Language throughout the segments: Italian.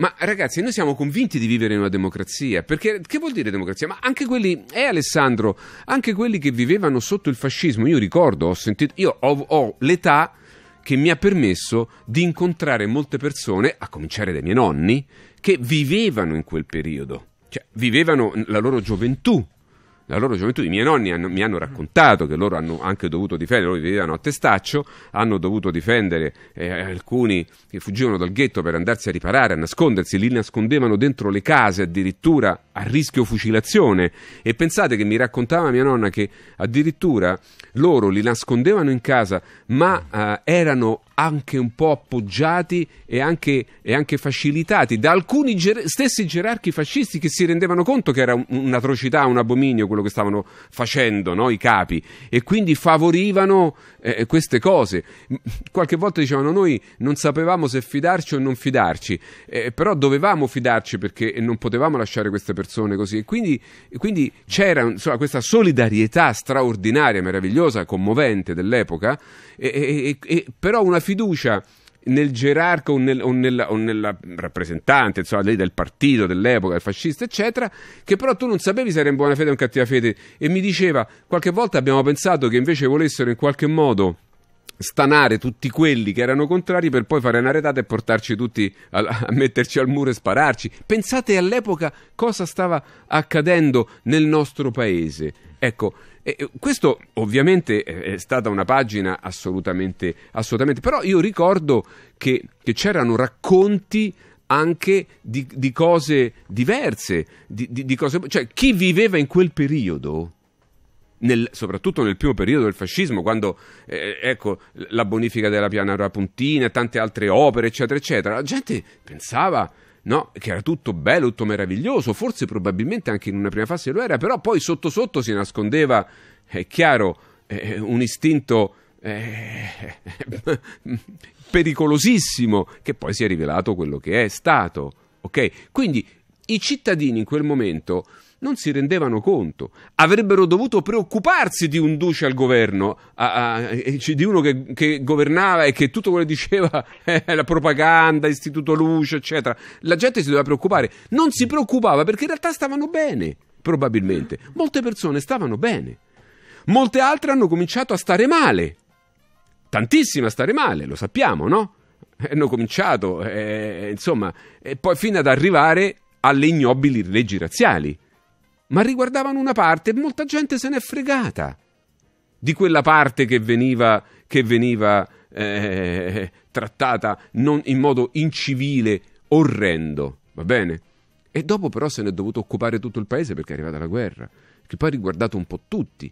Ma ragazzi, noi siamo convinti di vivere in una democrazia, perché che vuol dire democrazia? Ma anche quelli, eh Alessandro, anche quelli che vivevano sotto il fascismo, io ricordo, ho sentito, io ho, ho l'età che mi ha permesso di incontrare molte persone, a cominciare dai miei nonni, che vivevano in quel periodo, cioè vivevano la loro gioventù la loro gioventù, i miei nonni hanno, mi hanno raccontato che loro hanno anche dovuto difendere, loro vivevano a testaccio, hanno dovuto difendere eh, alcuni che fuggivano dal ghetto per andarsi a riparare, a nascondersi, li nascondevano dentro le case addirittura a rischio fucilazione e pensate che mi raccontava mia nonna che addirittura loro li nascondevano in casa ma eh, erano anche un po' appoggiati e anche, e anche facilitati da alcuni ger- stessi gerarchi fascisti che si rendevano conto che era un, un'atrocità, un abominio quello quello che stavano facendo no? i capi e quindi favorivano eh, eh queste cose. Qualche volta dicevano noi non sapevamo se fidarci o non fidarci, eh, però dovevamo fidarci perché non potevamo lasciare queste persone così e quindi, quindi c'era insomma, questa solidarietà straordinaria, meravigliosa, commovente dell'epoca, e, e, e, però una fiducia nel gerarca o, nel, o, nella, o nella, rappresentante insomma, lei del partito dell'epoca, del fascista, eccetera, che però tu non sapevi se era in buona fede o in cattiva fede. E mi diceva, qualche volta abbiamo pensato che invece volessero in qualche modo stanare tutti quelli che erano contrari per poi fare una retata e portarci tutti a, a, metterci al muro e spararci. Pensate all'epoca cosa stava accadendo nel nostro paese. Ecco, e questo ovviamente è stata una pagina assolutamente, assolutamente però io ricordo che, che c'erano racconti anche di, di cose diverse, di, di, cose, cioè chi viveva in quel periodo nel, soprattutto nel primo periodo del fascismo, quando eh, ecco, la bonifica della Piana Rapuntina, e tante altre opere, eccetera, eccetera, la gente pensava No, che era tutto bello, tutto meraviglioso, forse probabilmente anche in una prima fase lo era, però poi sotto sotto si nascondeva, è chiaro, eh, un istinto eh, pericolosissimo che poi si è rivelato quello che è stato. Okay? Quindi i cittadini in quel momento non si rendevano conto, avrebbero dovuto preoccuparsi di un duce al governo, a, a, eh, di uno che, che, governava e che tutto quello che diceva, eh, la propaganda, istituto luce, eccetera. La gente si doveva preoccupare, non si preoccupava perché in realtà stavano bene, probabilmente. Molte persone stavano bene, molte altre hanno cominciato a stare male, tantissime a stare male, lo sappiamo, no? Hanno cominciato, eh, insomma, e poi fino ad arrivare alle ignobili leggi razziali, ma riguardavano una parte e molta gente se n'è fregata di quella parte che veniva, che veniva eh, trattata non, in modo incivile, orrendo, va bene? E dopo però se ne è dovuto occupare tutto il paese perché è arrivata la guerra, che poi ha riguardato un po' tutti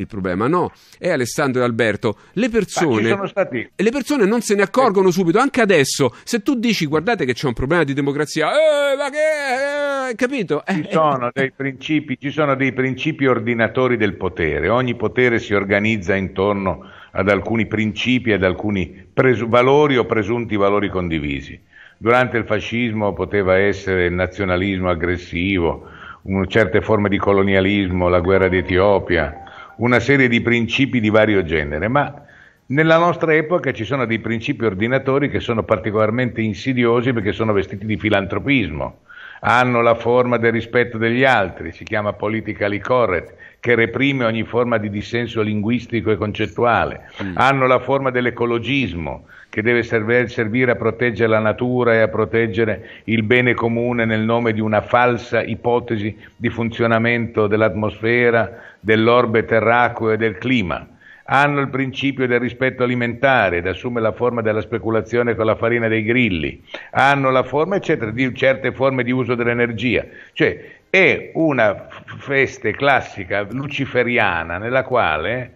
il problema, no? È Alessandro e Alberto. Le persone, stati... le persone non se ne accorgono subito, anche adesso. Se tu dici guardate che c'è un problema di democrazia, eh, ma che... è? Eh", capito? Eh, ci eh. sono, dei principi, ci sono dei principi ordinatori del potere. Ogni potere si organizza intorno ad alcuni principi, ad alcuni pres- valori o presunti valori condivisi. Durante il fascismo poteva essere il nazionalismo aggressivo, un, certe forme di colonialismo, la guerra d'Etiopia, una serie di principi di vario genere, ma nella nostra epoca ci sono dei principi ordinatori che sono particolarmente insidiosi perché sono vestiti di filantropismo, hanno la forma del rispetto degli altri, si chiama politically correct, che reprime ogni forma di dissenso linguistico e concettuale, mm. hanno la forma dell'ecologismo che deve servire a proteggere la natura e a proteggere il bene comune nel nome di una falsa ipotesi di funzionamento dell'atmosfera, dell'orbe terraceo e del clima. Hanno il principio del rispetto alimentare ed assume la forma della speculazione con la farina dei grilli. Hanno la forma, eccetera, di certe forme di uso dell'energia. Cioè, è una feste classica luciferiana nella quale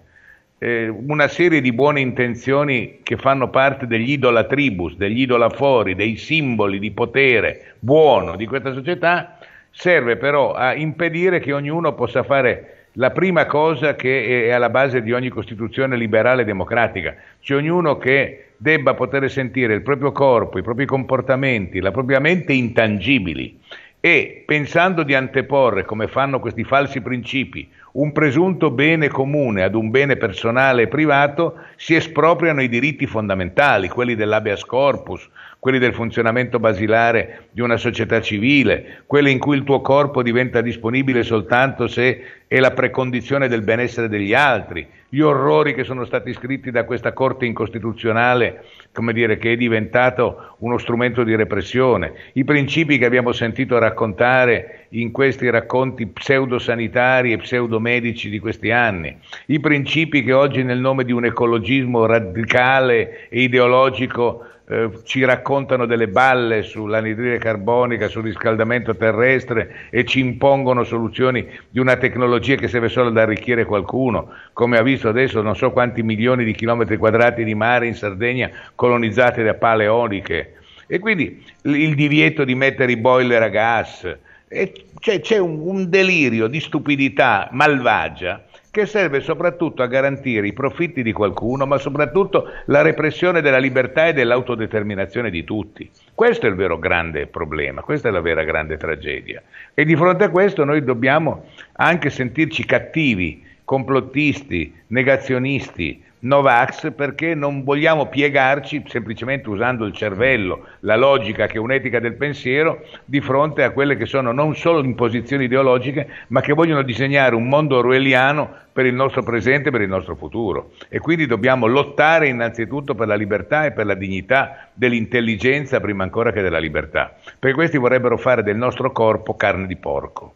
eh, una serie di buone intenzioni che fanno parte degli idola tribus, degli idola fori, dei simboli di potere buono di questa società, serve però a impedire che ognuno possa fare la prima cosa che è alla base di ogni Costituzione liberale e democratica, cioè ognuno che debba poter sentire il proprio corpo, i propri comportamenti, la propria mente intangibili e pensando di anteporre, come fanno questi falsi principi, un presunto bene comune ad un bene personale e privato, si espropriano i diritti fondamentali, quelli dell'abeas corpus, quelli del funzionamento basilare di una società civile, quelli in cui il tuo corpo diventa disponibile soltanto se è la precondizione del benessere degli altri, gli orrori che sono stati scritti da questa Corte incostituzionale, come dire, che è diventato uno strumento di repressione, i principi che abbiamo sentito raccontare in questi racconti pseudosanitari e pseudomedici di questi anni, i principi che oggi nel nome di un ecologismo radicale e ideologico eh, ci raccontano delle balle sull'anidride carbonica, sul riscaldamento terrestre e ci impongono soluzioni di una tecnologia che serve solo ad arricchire qualcuno, come ha visto adesso non so quanti milioni di chilometri quadrati di mare in Sardegna colonizzati da pale E quindi il divieto di mettere i boiler a gas, c'è, c'è un, un delirio di stupidità malvagia che serve soprattutto a garantire i profitti di qualcuno, ma soprattutto la repressione della libertà e dell'autodeterminazione di tutti. Questo è il vero grande problema, questa è la vera grande tragedia. E di fronte a questo noi dobbiamo anche sentirci cattivi complottisti, negazionisti, Novax perché non vogliamo piegarci semplicemente usando il cervello, la logica che è un'etica del pensiero di fronte a quelle che sono non solo imposizioni ideologiche, ma che vogliono disegnare un mondo orwelliano per il nostro presente e per il nostro futuro. E quindi dobbiamo lottare innanzitutto per la libertà e per la dignità dell'intelligenza prima ancora che della libertà, perché questi vorrebbero fare del nostro corpo carne di porco.